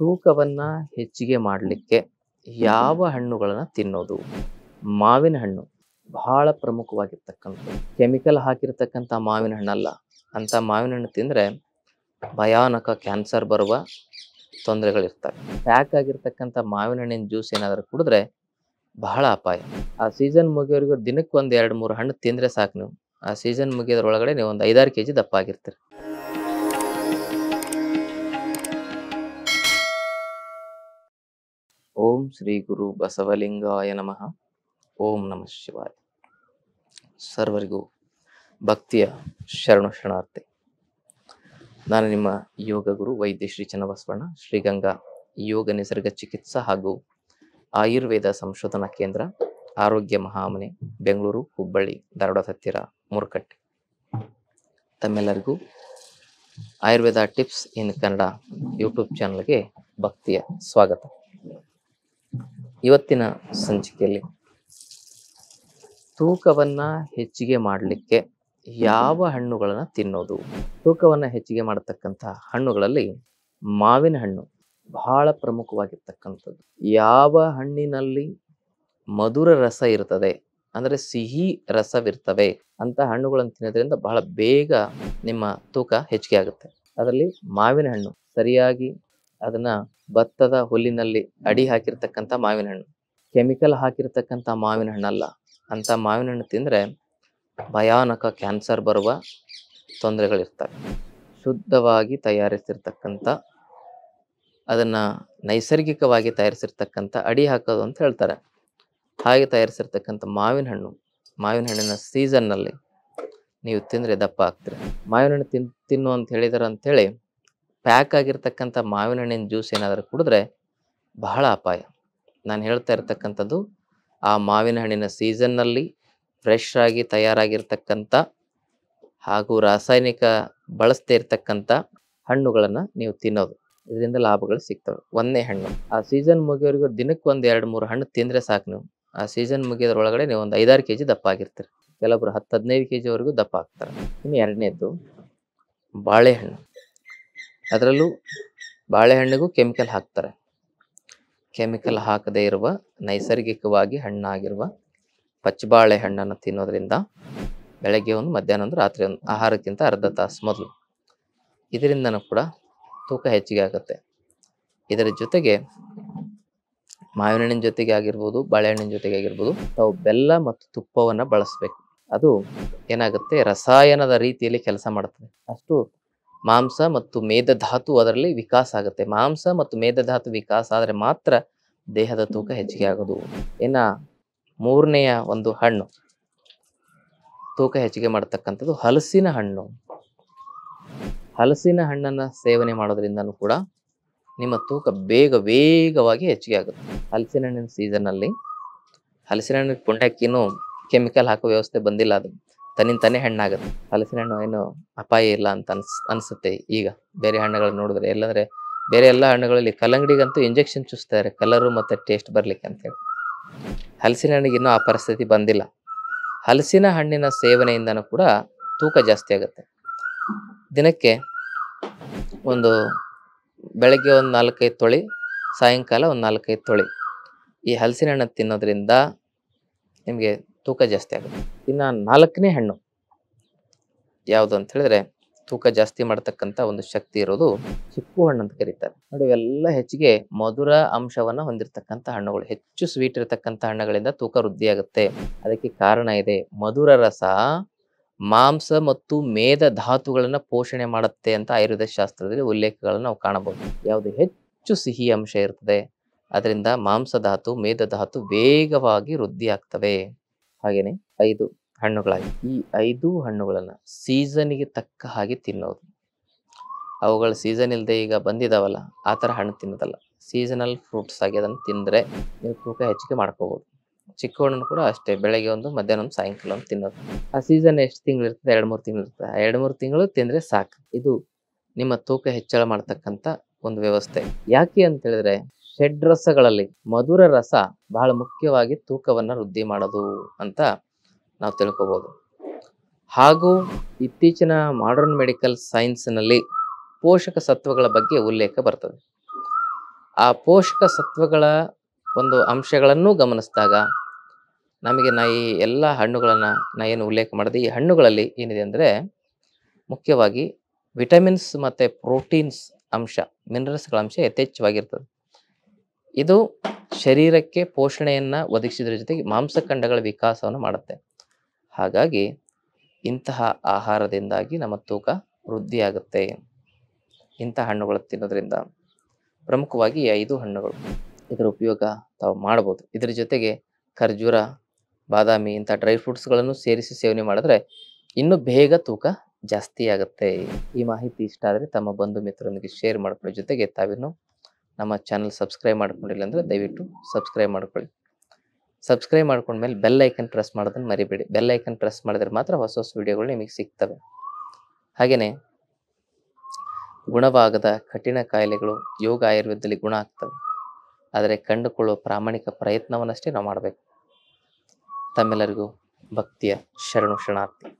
ತೂಕವನ್ನ ಹೆಚ್ಚಿಗೆ ಮಾಡಲಿಕ್ಕೆ ಯಾವ ಹಣ್ಣುಗಳನ್ನು ತಿನ್ನೋದು ಮಾವಿನ ಹಣ್ಣು ಬಹಳ ಪ್ರಮುಖವಾಗಿರ್ತಕ್ಕಂಥ ಕೆಮಿಕಲ್ ಹಾಕಿರ್ತಕ್ಕಂಥ ಮಾವಿನ ಹಣ್ಣಲ್ಲ ಅಂಥ ಮಾವಿನ ಹಣ್ಣು ತಿಂದರೆ ಭಯಾನಕ ಕ್ಯಾನ್ಸರ್ ಬರುವ ತೊಂದರೆಗಳಿರ್ತವೆ ಪ್ಯಾಕ್ ಆಗಿರ್ತಕ್ಕಂಥ ಮಾವಿನ ಹಣ್ಣಿನ ಜ್ಯೂಸ್ ಏನಾದರೂ ಕುಡಿದ್ರೆ ಬಹಳ ಅಪಾಯ ಆ ಸೀಸನ್ ಮುಗಿಯೋರಿಗೂ ದಿನಕ್ಕೆ ಒಂದು ಎರಡು ಮೂರು ಹಣ್ಣು ತಿಂದರೆ ಸಾಕು ನೀವು ಆ ಸೀಸನ್ ಮುಗಿಯೋದ್ರೊಳಗಡೆ ನೀವು ಒಂದು ಐದಾರು ಕೆ ಜಿ ದಪ್ಪ ಆಗಿರ್ತೀರಿ ಓಂ ಶ್ರೀ ಗುರು ಬಸವಲಿಂಗಾಯ ನಮಃ ಓಂ ನಮಃ ಶಿವಾಯ ಸರ್ವರಿಗೂ ಭಕ್ತಿಯ ಶರಣು ಶರಣಾರ್ಥಿ ನಾನು ನಿಮ್ಮ ಯೋಗ ಗುರು ವೈದ್ಯ ಶ್ರೀ ಚನ್ನಬಸವಣ್ಣ ಶ್ರೀಗಂಗಾ ಯೋಗ ನಿಸರ್ಗ ಚಿಕಿತ್ಸಾ ಹಾಗೂ ಆಯುರ್ವೇದ ಸಂಶೋಧನಾ ಕೇಂದ್ರ ಆರೋಗ್ಯ ಮಹಾಮನೆ ಬೆಂಗಳೂರು ಹುಬ್ಬಳ್ಳಿ ಧಾರವಾಡ ಹತ್ತಿರ ಮುರುಕಟ್ಟೆ ತಮ್ಮೆಲ್ಲರಿಗೂ Ayurveda tips in Kannada YouTube ಚಾನಲ್ಗೆ ಭಕ್ತಿಯ ಸ್ವಾಗತ ಇವತ್ತಿನ ಸಂಚಿಕೆಯಲ್ಲಿ ತೂಕವನ್ನು ಹೆಚ್ಚಿಗೆ ಮಾಡಲಿಕ್ಕೆ ಯಾವ ಹಣ್ಣುಗಳನ್ನು ತಿನ್ನೋದು ತೂಕವನ್ನು ಹೆಚ್ಚಿಗೆ ಮಾಡತಕ್ಕಂಥ ಹಣ್ಣುಗಳಲ್ಲಿ ಮಾವಿನ ಹಣ್ಣು ಬಹಳ ಪ್ರಮುಖವಾಗಿರ್ತಕ್ಕಂಥದ್ದು ಯಾವ ಹಣ್ಣಿನಲ್ಲಿ ಮಧುರ ರಸ ಇರ್ತದೆ ಅಂದರೆ ಸಿಹಿ ರಸವಿರ್ತವೆ ಅಂತ ಹಣ್ಣುಗಳನ್ನು ತಿನ್ನೋದ್ರಿಂದ ಬಹಳ ಬೇಗ ನಿಮ್ಮ ತೂಕ ಹೆಚ್ಚಿಗೆ ಆಗುತ್ತೆ ಅದರಲ್ಲಿ ಮಾವಿನ ಹಣ್ಣು ಸರಿಯಾಗಿ ಅದನ್ನ ಭತ್ತದ ಹುಲ್ಲಿನಲ್ಲಿ ಅಡಿ ಹಾಕಿರ್ತಕ್ಕಂಥ ಮಾವಿನ ಹಣ್ಣು ಕೆಮಿಕಲ್ ಹಾಕಿರ್ತಕ್ಕಂಥ ಮಾವಿನ ಹಣ್ಣಲ್ಲ ಅಂತ ಮಾವಿನ ಹಣ್ಣು ತಿಂದರೆ ಭಯಾನಕ ಕ್ಯಾನ್ಸರ್ ಬರುವ ತೊಂದರೆಗಳಿರ್ತವೆ ಶುದ್ಧವಾಗಿ ತಯಾರಿಸಿರ್ತಕ್ಕಂಥ ಅದನ್ನು ನೈಸರ್ಗಿಕವಾಗಿ ತಯಾರಿಸಿರ್ತಕ್ಕಂಥ ಅಡಿ ಹಾಕೋದು ಅಂತ ಹೇಳ್ತಾರೆ ಹಾಗೆ ತಯಾರಿಸಿರ್ತಕ್ಕಂಥ ಮಾವಿನ ಹಣ್ಣು ಮಾವಿನ ಹಣ್ಣಿನ ಸೀಸನ್ನಲ್ಲಿ ನೀವು ತಿಂದರೆ ದಪ್ಪ ಆಗ್ತೀರಿ ಮಾವಿನ ಹಣ್ಣು ತಿನ್ ತಿನ್ನು ಅಂತ ಹೇಳಿದಾರೆ ಅಂಥೇಳಿ ಪ್ಯಾಕ್ ಆಗಿರ್ತಕ್ಕಂಥ ಮಾವಿನ ಹಣ್ಣಿನ ಜ್ಯೂಸ್ ಏನಾದರೂ ಕುಡಿದ್ರೆ ಬಹಳ ಅಪಾಯ ನಾನು ಹೇಳ್ತಾ ಇರ್ತಕ್ಕಂಥದ್ದು ಆ ಮಾವಿನ ಹಣ್ಣಿನ ಸೀಸನ್ನಲ್ಲಿ ಫ್ರೆಶ್ ಆಗಿ ತಯಾರಾಗಿರ್ತಕ್ಕಂಥ ಹಾಗೂ ರಾಸಾಯನಿಕ ಬಳಸದೇ ಇರ್ತಕ್ಕಂಥ ಹಣ್ಣುಗಳನ್ನು ನೀವು ತಿನ್ನೋದು ಇದರಿಂದ ಲಾಭಗಳು ಸಿಗ್ತವೆ ಒಂದೇ ಹಣ್ಣು ಆ ಸೀಸನ್ ಮುಗಿಯೋರಿಗೂ ದಿನಕ್ಕೆ ಒಂದು ಎರಡು ಮೂರು ಹಣ್ಣು ತಿಂದರೆ ಸಾಕು ನೀವು ಆ ಸೀಸನ್ ಮುಗಿಯೋದ್ರೊಳಗಡೆ ನೀವು ಒಂದು ಐದಾರು ಕೆ ಜಿ ದಪ್ಪ ಆಗಿರ್ತೀರಿ ಕೆಲವರು ಹತ್ತು ಹದಿನೈದು ಕೆ ಜಿವರೆಗೂ ದಪ್ಪ ಆಗ್ತಾರೆ ಇನ್ನು ಎರಡನೇದು ಬಾಳೆಹಣ್ಣು ಅದರಲ್ಲೂ ಬಾಳೆಹಣ್ಣಿಗೂ ಕೆಮಿಕಲ್ ಹಾಕ್ತಾರೆ ಕೆಮಿಕಲ್ ಹಾಕದೇ ಇರುವ ನೈಸರ್ಗಿಕವಾಗಿ ಹಣ್ಣಾಗಿರುವ ಬಾಳೆಹಣ್ಣನ್ನು ತಿನ್ನೋದ್ರಿಂದ ಬೆಳಗ್ಗೆ ಒಂದು ಮಧ್ಯಾಹ್ನ ಒಂದು ರಾತ್ರಿ ಒಂದು ಆಹಾರಕ್ಕಿಂತ ಅರ್ಧ ತಾಸು ಮೊದಲು ಇದರಿಂದನೂ ಕೂಡ ತೂಕ ಹೆಚ್ಚಿಗೆ ಆಗುತ್ತೆ ಇದರ ಜೊತೆಗೆ ಹಣ್ಣಿನ ಜೊತೆಗೆ ಆಗಿರ್ಬೋದು ಬಾಳೆಹಣ್ಣಿನ ಜೊತೆಗೆ ಆಗಿರ್ಬೋದು ನಾವು ಬೆಲ್ಲ ಮತ್ತು ತುಪ್ಪವನ್ನು ಬಳಸಬೇಕು ಅದು ಏನಾಗುತ್ತೆ ರಸಾಯನದ ರೀತಿಯಲ್ಲಿ ಕೆಲಸ ಮಾಡ್ತದೆ ಅಷ್ಟು ಮಾಂಸ ಮತ್ತು ಮೇಧಧಾತು ಅದರಲ್ಲಿ ವಿಕಾಸ ಆಗುತ್ತೆ ಮಾಂಸ ಮತ್ತು ಮೇಧಧಾತು ವಿಕಾಸ ಆದರೆ ಮಾತ್ರ ದೇಹದ ತೂಕ ಹೆಚ್ಚಿಗೆ ಆಗೋದು ಇನ್ನ ಮೂರನೆಯ ಒಂದು ಹಣ್ಣು ತೂಕ ಹೆಚ್ಚಿಗೆ ಮಾಡತಕ್ಕಂಥದ್ದು ಹಲಸಿನ ಹಣ್ಣು ಹಲಸಿನ ಹಣ್ಣನ್ನು ಸೇವನೆ ಮಾಡೋದ್ರಿಂದನೂ ಕೂಡ ನಿಮ್ಮ ತೂಕ ಬೇಗ ವೇಗವಾಗಿ ಹೆಚ್ಚಿಗೆ ಆಗುತ್ತೆ ಹಲಸಿನ ಹಣ್ಣಿನ ಸೀಸನ್ನಲ್ಲಿ ಹಲಸಿನ ಹಣ್ಣಿನ ಪುಂಡಕ್ಕಿನೂ ಕೆಮಿಕಲ್ ಹಾಕೋ ವ್ಯವಸ್ಥೆ ಬಂದಿಲ್ಲ ಅದು ತನ್ನಿಂದ ತಾನೇ ಹಣ್ಣಾಗುತ್ತೆ ಹಲಸಿನ ಹಣ್ಣು ಏನು ಅಪಾಯ ಇಲ್ಲ ಅಂತ ಅನ್ಸ್ ಅನಿಸುತ್ತೆ ಈಗ ಬೇರೆ ಹಣ್ಣುಗಳನ್ನ ನೋಡಿದ್ರೆ ಎಲ್ಲಂದ್ರೆ ಬೇರೆ ಎಲ್ಲ ಹಣ್ಣುಗಳಲ್ಲಿ ಕಲ್ಲಂಗಡಿಗಂತೂ ಇಂಜೆಕ್ಷನ್ ಚೂಸ್ತಾರೆ ಕಲರು ಮತ್ತು ಟೇಸ್ಟ್ ಬರಲಿಕ್ಕೆ ಅಂತೇಳಿ ಹಲಸಿನ ಹಣ್ಣಿಗೆ ಇನ್ನೂ ಆ ಪರಿಸ್ಥಿತಿ ಬಂದಿಲ್ಲ ಹಲಸಿನ ಹಣ್ಣಿನ ಸೇವನೆಯಿಂದನೂ ಕೂಡ ತೂಕ ಜಾಸ್ತಿ ಆಗುತ್ತೆ ದಿನಕ್ಕೆ ಒಂದು ಬೆಳಗ್ಗೆ ಒಂದು ನಾಲ್ಕೈದು ತೊಳಿ ಸಾಯಂಕಾಲ ಒಂದು ನಾಲ್ಕೈದು ತೊಳಿ ಈ ಹಲಸಿನ ಹಣ್ಣು ತಿನ್ನೋದ್ರಿಂದ ನಿಮಗೆ ತೂಕ ಜಾಸ್ತಿ ಆಗುತ್ತೆ ಇನ್ನು ನಾಲ್ಕನೇ ಹಣ್ಣು ಯಾವುದು ಅಂತ ಹೇಳಿದ್ರೆ ತೂಕ ಜಾಸ್ತಿ ಮಾಡತಕ್ಕಂತ ಒಂದು ಶಕ್ತಿ ಇರೋದು ಚಿಕ್ಕು ಹಣ್ಣು ಅಂತ ಕರೀತಾರೆ ನೋಡಿ ಇವೆಲ್ಲ ಹೆಚ್ಚಿಗೆ ಮಧುರ ಅಂಶವನ್ನ ಹೊಂದಿರತಕ್ಕಂತ ಹಣ್ಣುಗಳು ಹೆಚ್ಚು ಸ್ವೀಟ್ ಇರತಕ್ಕಂಥ ಹಣ್ಣುಗಳಿಂದ ತೂಕ ಆಗುತ್ತೆ ಅದಕ್ಕೆ ಕಾರಣ ಇದೆ ಮಧುರ ರಸ ಮಾಂಸ ಮತ್ತು ಮೇದ ಧಾತುಗಳನ್ನ ಪೋಷಣೆ ಮಾಡುತ್ತೆ ಅಂತ ಆಯುರ್ವೇದ ಶಾಸ್ತ್ರದಲ್ಲಿ ಉಲ್ಲೇಖಗಳನ್ನ ನಾವು ಕಾಣಬಹುದು ಯಾವುದು ಹೆಚ್ಚು ಸಿಹಿ ಅಂಶ ಇರ್ತದೆ ಅದರಿಂದ ಮಾಂಸ ಧಾತು ಮೇಧ ಧಾತು ವೇಗವಾಗಿ ವೃದ್ಧಿ ಆಗ್ತವೆ ಹಾಗೇನೆ ಐದು ಹಣ್ಣುಗಳಾಗಿ ಈ ಐದು ಹಣ್ಣುಗಳನ್ನು ಸೀಸನ್ಗೆ ತಕ್ಕ ಹಾಗೆ ತಿನ್ನೋದು ಅವುಗಳ ಸೀಸನ್ ಇಲ್ಲದೆ ಈಗ ಬಂದಿದಾವಲ್ಲ ಆ ಥರ ಹಣ್ಣು ತಿನ್ನೋದಲ್ಲ ಸೀಸನಲ್ ಫ್ರೂಟ್ಸ್ ಆಗಿ ಅದನ್ನು ತಿಂದರೆ ನೀವು ತೂಕ ಹೆಚ್ಚಿಗೆ ಮಾಡ್ಕೋಬೋದು ಚಿಕ್ಕ ಹಣ್ಣು ಕೂಡ ಅಷ್ಟೇ ಬೆಳಗ್ಗೆ ಒಂದು ಮಧ್ಯಾಹ್ನ ಒಂದು ಸಾಯಂಕಾಲ ಒಂದು ತಿನ್ನೋದು ಆ ಸೀಸನ್ ಎಷ್ಟು ತಿಂಗಳು ಇರ್ತದೆ ಎರಡು ಮೂರು ತಿಂಗಳು ಇರ್ತದೆ ಎರಡು ಮೂರು ತಿಂಗಳು ತಿಂದರೆ ಸಾಕು ಇದು ನಿಮ್ಮ ತೂಕ ಹೆಚ್ಚಳ ಮಾಡ್ತಕ್ಕಂಥ ಒಂದು ವ್ಯವಸ್ಥೆ ಯಾಕೆ ಅಂತ ಹೇಳಿದ್ರೆ ಷಡ್ ರಸಗಳಲ್ಲಿ ಮಧುರ ರಸ ಬಹಳ ಮುಖ್ಯವಾಗಿ ತೂಕವನ್ನು ವೃದ್ಧಿ ಮಾಡೋದು ಅಂತ ನಾವು ತಿಳ್ಕೊಬೋದು ಹಾಗೂ ಇತ್ತೀಚಿನ ಮಾಡರ್ನ್ ಮೆಡಿಕಲ್ ಸೈನ್ಸ್ನಲ್ಲಿ ಪೋಷಕ ಸತ್ವಗಳ ಬಗ್ಗೆ ಉಲ್ಲೇಖ ಬರ್ತದೆ ಆ ಪೋಷಕ ಸತ್ವಗಳ ಒಂದು ಅಂಶಗಳನ್ನು ಗಮನಿಸಿದಾಗ ನಮಗೆ ನಾ ಈ ಎಲ್ಲ ಹಣ್ಣುಗಳನ್ನು ನಾ ಏನು ಉಲ್ಲೇಖ ಮಾಡಿದೆ ಈ ಹಣ್ಣುಗಳಲ್ಲಿ ಏನಿದೆ ಅಂದರೆ ಮುಖ್ಯವಾಗಿ ವಿಟಮಿನ್ಸ್ ಮತ್ತು ಪ್ರೋಟೀನ್ಸ್ ಅಂಶ ಮಿನರಲ್ಸ್ಗಳ ಅಂಶ ಯಥೇಚ್ಛವಾಗಿರ್ತದೆ ಇದು ಶರೀರಕ್ಕೆ ಪೋಷಣೆಯನ್ನು ಒದಗಿಸಿದ್ರ ಜೊತೆಗೆ ಮಾಂಸಖಂಡಗಳ ವಿಕಾಸವನ್ನು ಮಾಡುತ್ತೆ ಹಾಗಾಗಿ ಇಂತಹ ಆಹಾರದಿಂದಾಗಿ ನಮ್ಮ ತೂಕ ವೃದ್ಧಿಯಾಗುತ್ತೆ ಇಂಥ ಹಣ್ಣುಗಳು ತಿನ್ನೋದ್ರಿಂದ ಪ್ರಮುಖವಾಗಿ ಐದು ಹಣ್ಣುಗಳು ಇದರ ಉಪಯೋಗ ತಾವು ಮಾಡ್ಬೋದು ಇದರ ಜೊತೆಗೆ ಖರ್ಜೂರ ಬಾದಾಮಿ ಇಂಥ ಡ್ರೈ ಫ್ರೂಟ್ಸ್ಗಳನ್ನು ಸೇರಿಸಿ ಸೇವನೆ ಮಾಡಿದ್ರೆ ಇನ್ನೂ ಬೇಗ ತೂಕ ಜಾಸ್ತಿ ಆಗುತ್ತೆ ಈ ಮಾಹಿತಿ ಇಷ್ಟ ಆದರೆ ತಮ್ಮ ಬಂಧು ಮಿತ್ರರೊಂದಿಗೆ ಶೇರ್ ಮಾಡ್ಕೊಳ್ಳೋ ಜೊತೆಗೆ ತಾವಿನ್ನು ನಮ್ಮ ಚಾನಲ್ ಸಬ್ಸ್ಕ್ರೈಬ್ ಮಾಡ್ಕೊಂಡಿಲ್ಲ ಅಂದರೆ ದಯವಿಟ್ಟು ಸಬ್ಸ್ಕ್ರೈಬ್ ಮಾಡ್ಕೊಳ್ಳಿ ಸಬ್ಸ್ಕ್ರೈಬ್ ಮಾಡ್ಕೊಂಡ್ಮೇಲೆ ಬೆಲ್ ಐಕನ್ ಪ್ರೆಸ್ ಮಾಡೋದನ್ನು ಮರಿಬೇಡಿ ಬೆಲ್ ಐಕನ್ ಪ್ರೆಸ್ ಮಾಡಿದ್ರೆ ಮಾತ್ರ ಹೊಸ ಹೊಸ ವೀಡಿಯೋಗಳು ನಿಮಗೆ ಸಿಗ್ತವೆ ಹಾಗೆಯೇ ಗುಣವಾಗದ ಕಠಿಣ ಕಾಯಿಲೆಗಳು ಯೋಗ ಆಯುರ್ವೇದದಲ್ಲಿ ಗುಣ ಆಗ್ತವೆ ಆದರೆ ಕಂಡುಕೊಳ್ಳುವ ಪ್ರಾಮಾಣಿಕ ಪ್ರಯತ್ನವನ್ನಷ್ಟೇ ನಾವು ಮಾಡಬೇಕು ತಮ್ಮೆಲ್ಲರಿಗೂ ಭಕ್ತಿಯ ಶರಣು ಶರಣಾರ್ಥಿ